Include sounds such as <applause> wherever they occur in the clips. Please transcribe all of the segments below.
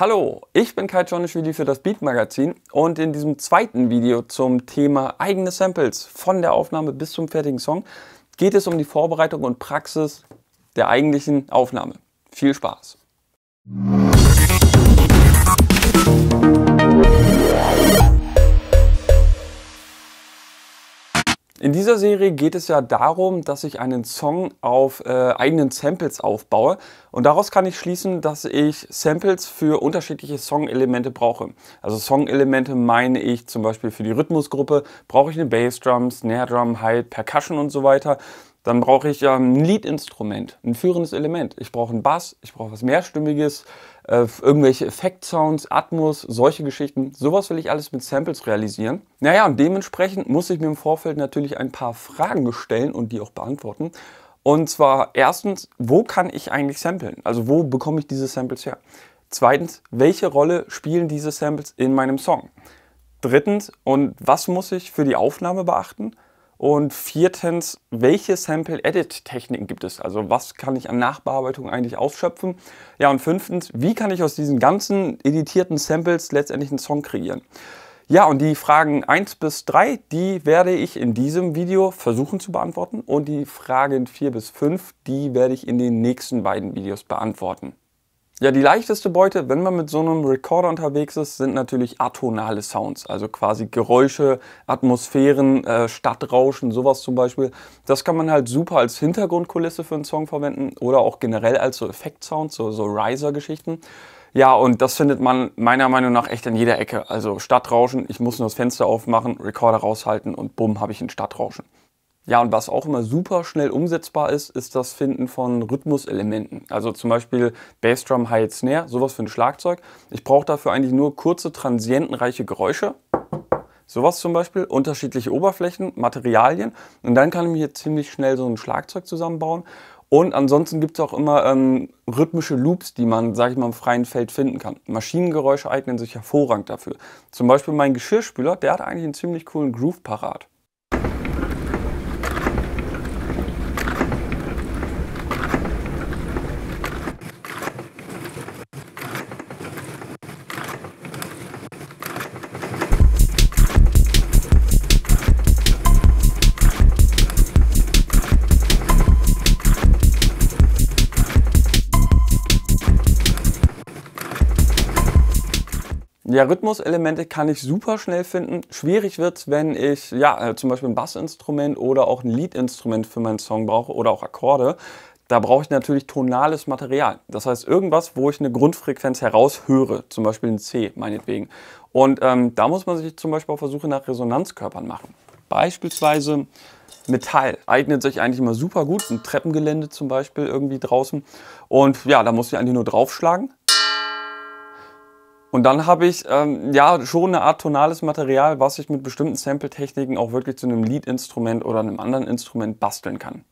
Hallo, ich bin Kai Czonischwili für das Beat Magazin und in diesem zweiten Video zum Thema eigene Samples von der Aufnahme bis zum fertigen Song geht es um die Vorbereitung und Praxis der eigentlichen Aufnahme. Viel Spaß! In dieser Serie geht es ja darum, dass ich einen Song auf äh, eigenen Samples aufbaue und daraus kann ich schließen, dass ich Samples für unterschiedliche Song-Elemente brauche. Also Song-Elemente meine ich zum Beispiel für die Rhythmusgruppe brauche ich eine Bassdrum, Snare Drum, High, Percussion und so weiter. Dann brauche ich ähm, ein Lead-Instrument, ein führendes Element. Ich brauche einen Bass, ich brauche was mehrstimmiges, äh, irgendwelche Effekt-Sounds, Atmos, solche Geschichten. Sowas will ich alles mit Samples realisieren. Naja, und dementsprechend muss ich mir im Vorfeld natürlich ein paar Fragen stellen und die auch beantworten. Und zwar erstens, wo kann ich eigentlich samplen? Also wo bekomme ich diese Samples her? Zweitens, welche Rolle spielen diese Samples in meinem Song? Drittens, und was muss ich für die Aufnahme beachten? Und viertens, welche Sample-Edit-Techniken gibt es? Also was kann ich an Nachbearbeitung eigentlich ausschöpfen? Ja, und fünftens, wie kann ich aus diesen ganzen editierten Samples letztendlich einen Song kreieren? Ja, und die Fragen 1 bis 3, die werde ich in diesem Video versuchen zu beantworten. Und die Fragen 4 bis 5, die werde ich in den nächsten beiden Videos beantworten. Ja, die leichteste Beute, wenn man mit so einem Recorder unterwegs ist, sind natürlich atonale Sounds, also quasi Geräusche, Atmosphären, äh, Stadtrauschen, sowas zum Beispiel. Das kann man halt super als Hintergrundkulisse für einen Song verwenden oder auch generell als so Effekt-Sounds, so, so Riser-Geschichten. Ja, und das findet man meiner Meinung nach echt an jeder Ecke. Also Stadtrauschen, ich muss nur das Fenster aufmachen, Recorder raushalten und bumm, habe ich ein Stadtrauschen. Ja, und was auch immer super schnell umsetzbar ist, ist das Finden von Rhythmuselementen. Also zum Beispiel Bassdrum, Hi-Hat, Snare, sowas für ein Schlagzeug. Ich brauche dafür eigentlich nur kurze, transientenreiche Geräusche. Sowas zum Beispiel, unterschiedliche Oberflächen, Materialien. Und dann kann ich mir ziemlich schnell so ein Schlagzeug zusammenbauen. Und ansonsten gibt es auch immer ähm, rhythmische Loops, die man, sage ich mal, im freien Feld finden kann. Maschinengeräusche eignen sich hervorragend dafür. Zum Beispiel mein Geschirrspüler, der hat eigentlich einen ziemlich coolen Groove parat. Ja, Rhythmuselemente kann ich super schnell finden. Schwierig wird, es, wenn ich ja äh, zum Beispiel ein Bassinstrument oder auch ein Leadinstrument für meinen Song brauche oder auch Akkorde. Da brauche ich natürlich tonales Material. Das heißt irgendwas, wo ich eine Grundfrequenz heraushöre, zum Beispiel ein C meinetwegen. Und ähm, da muss man sich zum Beispiel auch Versuche nach Resonanzkörpern machen. Beispielsweise Metall eignet sich eigentlich immer super gut, ein Treppengelände zum Beispiel irgendwie draußen. Und ja, da muss ich eigentlich nur draufschlagen und dann habe ich ähm, ja schon eine Art tonales Material, was ich mit bestimmten Sample-Techniken auch wirklich zu einem Lead-Instrument oder einem anderen Instrument basteln kann.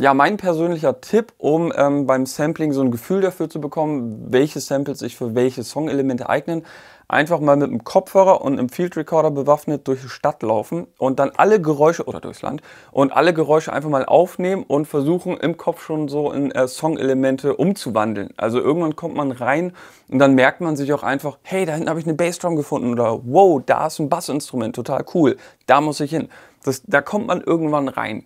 Ja, mein persönlicher Tipp, um ähm, beim Sampling so ein Gefühl dafür zu bekommen, welche Samples sich für welche Songelemente eignen, einfach mal mit einem Kopfhörer und einem Field Recorder bewaffnet durch die Stadt laufen und dann alle Geräusche oder durchs Land und alle Geräusche einfach mal aufnehmen und versuchen im Kopf schon so in äh, Songelemente umzuwandeln. Also irgendwann kommt man rein und dann merkt man sich auch einfach, hey, da hinten habe ich eine Bassdrum gefunden oder wow, da ist ein Bassinstrument, total cool, da muss ich hin. Das, da kommt man irgendwann rein.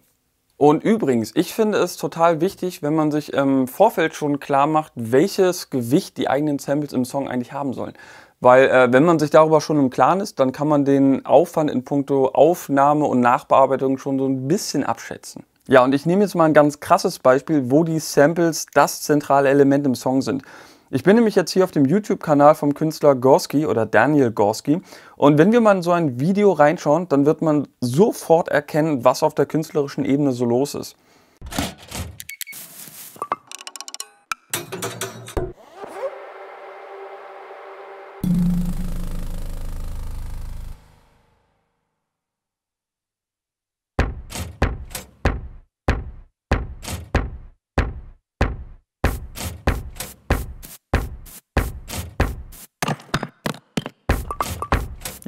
Und übrigens, ich finde es total wichtig, wenn man sich im Vorfeld schon klar macht, welches Gewicht die eigenen Samples im Song eigentlich haben sollen. Weil äh, wenn man sich darüber schon im Klaren ist, dann kann man den Aufwand in puncto Aufnahme und Nachbearbeitung schon so ein bisschen abschätzen. Ja, und ich nehme jetzt mal ein ganz krasses Beispiel, wo die Samples das zentrale Element im Song sind. Ich bin nämlich jetzt hier auf dem YouTube-Kanal vom Künstler Gorski oder Daniel Gorski und wenn wir mal in so ein Video reinschauen, dann wird man sofort erkennen, was auf der künstlerischen Ebene so los ist.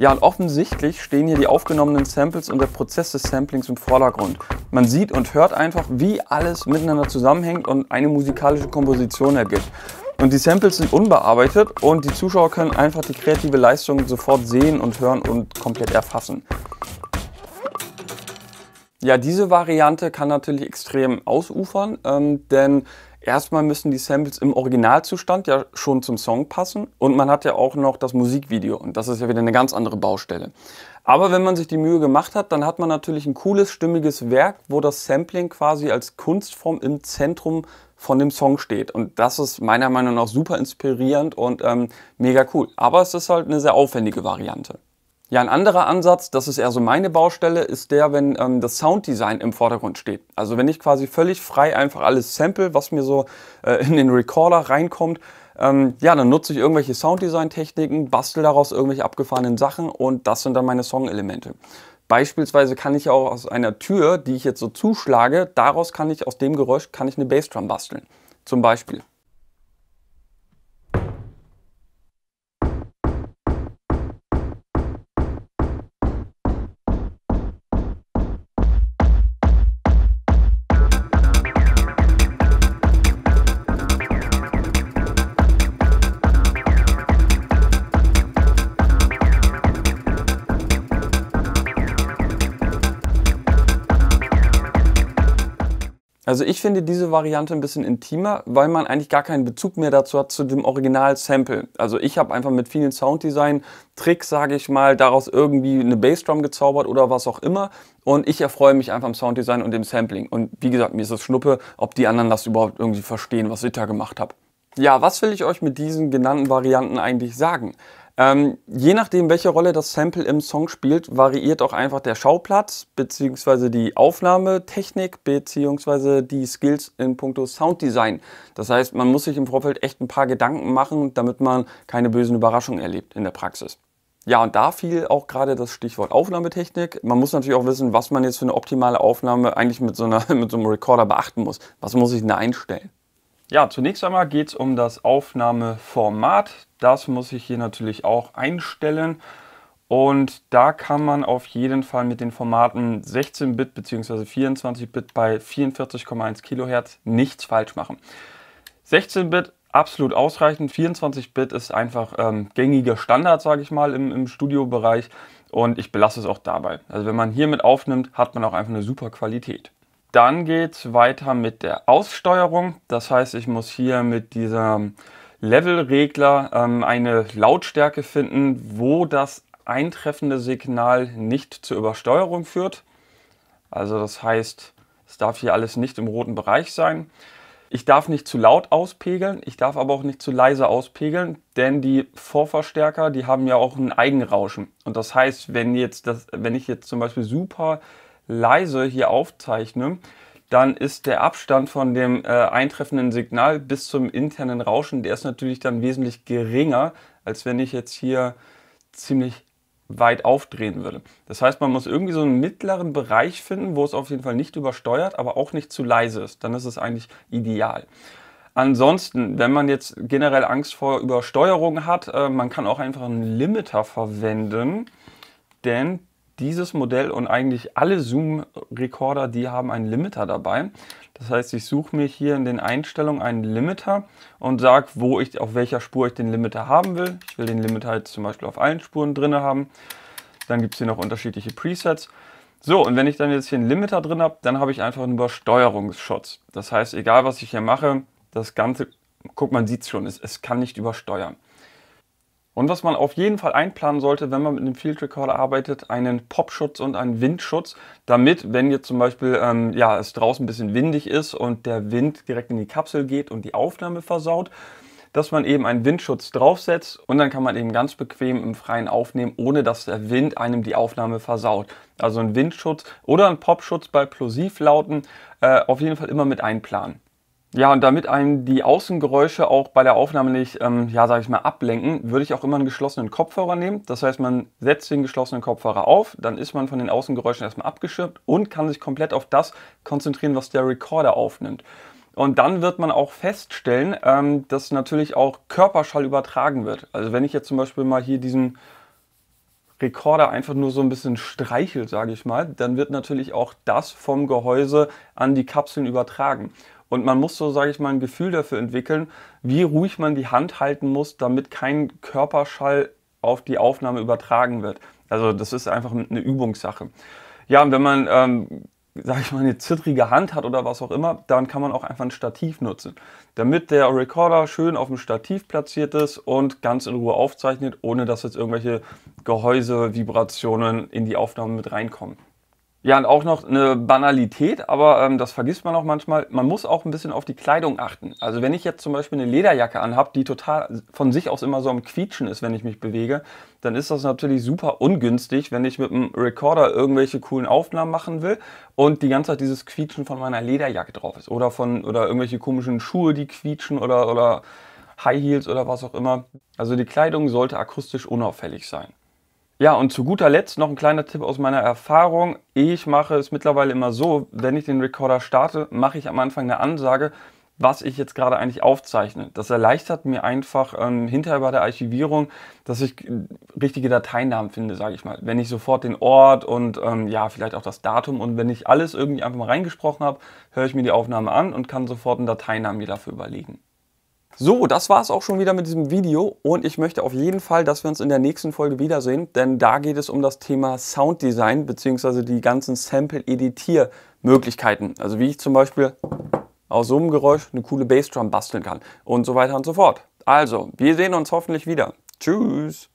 Ja, und offensichtlich stehen hier die aufgenommenen Samples und der Prozess des Samplings im Vordergrund. Man sieht und hört einfach, wie alles miteinander zusammenhängt und eine musikalische Komposition ergibt. Und die Samples sind unbearbeitet und die Zuschauer können einfach die kreative Leistung sofort sehen und hören und komplett erfassen. Ja, diese Variante kann natürlich extrem ausufern, ähm, denn erstmal müssen die Samples im Originalzustand ja schon zum Song passen und man hat ja auch noch das Musikvideo und das ist ja wieder eine ganz andere Baustelle. Aber wenn man sich die Mühe gemacht hat, dann hat man natürlich ein cooles, stimmiges Werk, wo das Sampling quasi als Kunstform im Zentrum von dem Song steht. Und das ist meiner Meinung nach super inspirierend und ähm, mega cool. Aber es ist halt eine sehr aufwendige Variante. Ja, ein anderer Ansatz, das ist eher so meine Baustelle, ist der, wenn ähm, das Sounddesign im Vordergrund steht. Also wenn ich quasi völlig frei einfach alles sample, was mir so äh, in den Recorder reinkommt, ähm, ja, dann nutze ich irgendwelche Sounddesign-Techniken, bastel daraus irgendwelche abgefahrenen Sachen und das sind dann meine Song-Elemente. Beispielsweise kann ich auch aus einer Tür, die ich jetzt so zuschlage, daraus kann ich aus dem Geräusch kann ich eine Bassdrum basteln. Zum Beispiel. Also ich finde diese Variante ein bisschen intimer, weil man eigentlich gar keinen Bezug mehr dazu hat zu dem Original-Sample. Also ich habe einfach mit vielen Sounddesign-Tricks, sage ich mal, daraus irgendwie eine Bassdrum gezaubert oder was auch immer. Und ich erfreue mich einfach am Sounddesign und dem Sampling. Und wie gesagt, mir ist es Schnuppe, ob die anderen das überhaupt irgendwie verstehen, was ich da gemacht habe. Ja, was will ich euch mit diesen genannten Varianten eigentlich sagen? Ähm, je nachdem, welche Rolle das Sample im Song spielt, variiert auch einfach der Schauplatz bzw. die Aufnahmetechnik bzw. die Skills in puncto Sounddesign. Das heißt, man muss sich im Vorfeld echt ein paar Gedanken machen, damit man keine bösen Überraschungen erlebt in der Praxis. Ja, und da fiel auch gerade das Stichwort Aufnahmetechnik. Man muss natürlich auch wissen, was man jetzt für eine optimale Aufnahme eigentlich mit so, einer, <laughs> mit so einem Recorder beachten muss. Was muss ich denn da einstellen? Ja, zunächst einmal geht es um das Aufnahmeformat. Das muss ich hier natürlich auch einstellen. Und da kann man auf jeden Fall mit den Formaten 16-Bit bzw. 24-Bit bei 44,1 kHz nichts falsch machen. 16-Bit absolut ausreichend, 24-Bit ist einfach ähm, gängiger Standard, sage ich mal, im, im Studiobereich und ich belasse es auch dabei. Also wenn man hiermit aufnimmt, hat man auch einfach eine super Qualität. Dann geht es weiter mit der Aussteuerung. Das heißt, ich muss hier mit diesem Levelregler ähm, eine Lautstärke finden, wo das eintreffende Signal nicht zur Übersteuerung führt. Also das heißt, es darf hier alles nicht im roten Bereich sein. Ich darf nicht zu laut auspegeln, ich darf aber auch nicht zu leise auspegeln, denn die Vorverstärker, die haben ja auch ein Eigenrauschen. Und das heißt, wenn, jetzt das, wenn ich jetzt zum Beispiel super leise hier aufzeichne, dann ist der Abstand von dem äh, eintreffenden Signal bis zum internen Rauschen, der ist natürlich dann wesentlich geringer, als wenn ich jetzt hier ziemlich weit aufdrehen würde. Das heißt, man muss irgendwie so einen mittleren Bereich finden, wo es auf jeden Fall nicht übersteuert, aber auch nicht zu leise ist. Dann ist es eigentlich ideal. Ansonsten, wenn man jetzt generell Angst vor Übersteuerung hat, äh, man kann auch einfach einen Limiter verwenden, denn dieses Modell und eigentlich alle Zoom-Recorder, die haben einen Limiter dabei. Das heißt, ich suche mir hier in den Einstellungen einen Limiter und sage, wo ich, auf welcher Spur ich den Limiter haben will. Ich will den Limiter jetzt halt zum Beispiel auf allen Spuren drin haben. Dann gibt es hier noch unterschiedliche Presets. So, und wenn ich dann jetzt hier einen Limiter drin habe, dann habe ich einfach einen Übersteuerungsschutz. Das heißt, egal was ich hier mache, das Ganze, guck, man sieht es schon, es, es kann nicht übersteuern. Und was man auf jeden Fall einplanen sollte, wenn man mit einem Field Recorder arbeitet, einen Popschutz und einen Windschutz, damit, wenn jetzt zum Beispiel ähm, ja, es draußen ein bisschen windig ist und der Wind direkt in die Kapsel geht und die Aufnahme versaut, dass man eben einen Windschutz draufsetzt und dann kann man eben ganz bequem im Freien aufnehmen, ohne dass der Wind einem die Aufnahme versaut. Also ein Windschutz oder ein Popschutz bei Plosivlauten äh, auf jeden Fall immer mit einplanen. Ja, und damit einem die Außengeräusche auch bei der Aufnahme nicht, ähm, ja, sage ich mal, ablenken, würde ich auch immer einen geschlossenen Kopfhörer nehmen. Das heißt, man setzt den geschlossenen Kopfhörer auf, dann ist man von den Außengeräuschen erstmal abgeschirmt und kann sich komplett auf das konzentrieren, was der Recorder aufnimmt. Und dann wird man auch feststellen, ähm, dass natürlich auch Körperschall übertragen wird. Also wenn ich jetzt zum Beispiel mal hier diesen Rekorder einfach nur so ein bisschen streichelt, sage ich mal, dann wird natürlich auch das vom Gehäuse an die Kapseln übertragen. Und man muss so, sage ich mal, ein Gefühl dafür entwickeln, wie ruhig man die Hand halten muss, damit kein Körperschall auf die Aufnahme übertragen wird. Also das ist einfach eine Übungssache. Ja, und wenn man, ähm, sage ich mal, eine zittrige Hand hat oder was auch immer, dann kann man auch einfach ein Stativ nutzen, damit der Recorder schön auf dem Stativ platziert ist und ganz in Ruhe aufzeichnet, ohne dass jetzt irgendwelche Gehäuse, Vibrationen in die Aufnahme mit reinkommen. Ja, und auch noch eine Banalität, aber ähm, das vergisst man auch manchmal. Man muss auch ein bisschen auf die Kleidung achten. Also wenn ich jetzt zum Beispiel eine Lederjacke anhabe, die total von sich aus immer so am Quietschen ist, wenn ich mich bewege, dann ist das natürlich super ungünstig, wenn ich mit einem Recorder irgendwelche coolen Aufnahmen machen will und die ganze Zeit dieses Quietschen von meiner Lederjacke drauf ist. Oder von oder irgendwelche komischen Schuhe, die quietschen oder, oder High Heels oder was auch immer. Also die Kleidung sollte akustisch unauffällig sein. Ja, und zu guter Letzt noch ein kleiner Tipp aus meiner Erfahrung. Ich mache es mittlerweile immer so, wenn ich den Recorder starte, mache ich am Anfang eine Ansage, was ich jetzt gerade eigentlich aufzeichne. Das erleichtert mir einfach ähm, hinterher bei der Archivierung, dass ich äh, richtige Dateinamen finde, sage ich mal. Wenn ich sofort den Ort und ähm, ja, vielleicht auch das Datum und wenn ich alles irgendwie einfach mal reingesprochen habe, höre ich mir die Aufnahme an und kann sofort einen Dateinamen mir dafür überlegen. So, das war es auch schon wieder mit diesem Video und ich möchte auf jeden Fall, dass wir uns in der nächsten Folge wiedersehen, denn da geht es um das Thema Sounddesign bzw. die ganzen sample editier möglichkeiten Also wie ich zum Beispiel aus so einem Geräusch eine coole Bassdrum basteln kann und so weiter und so fort. Also, wir sehen uns hoffentlich wieder. Tschüss!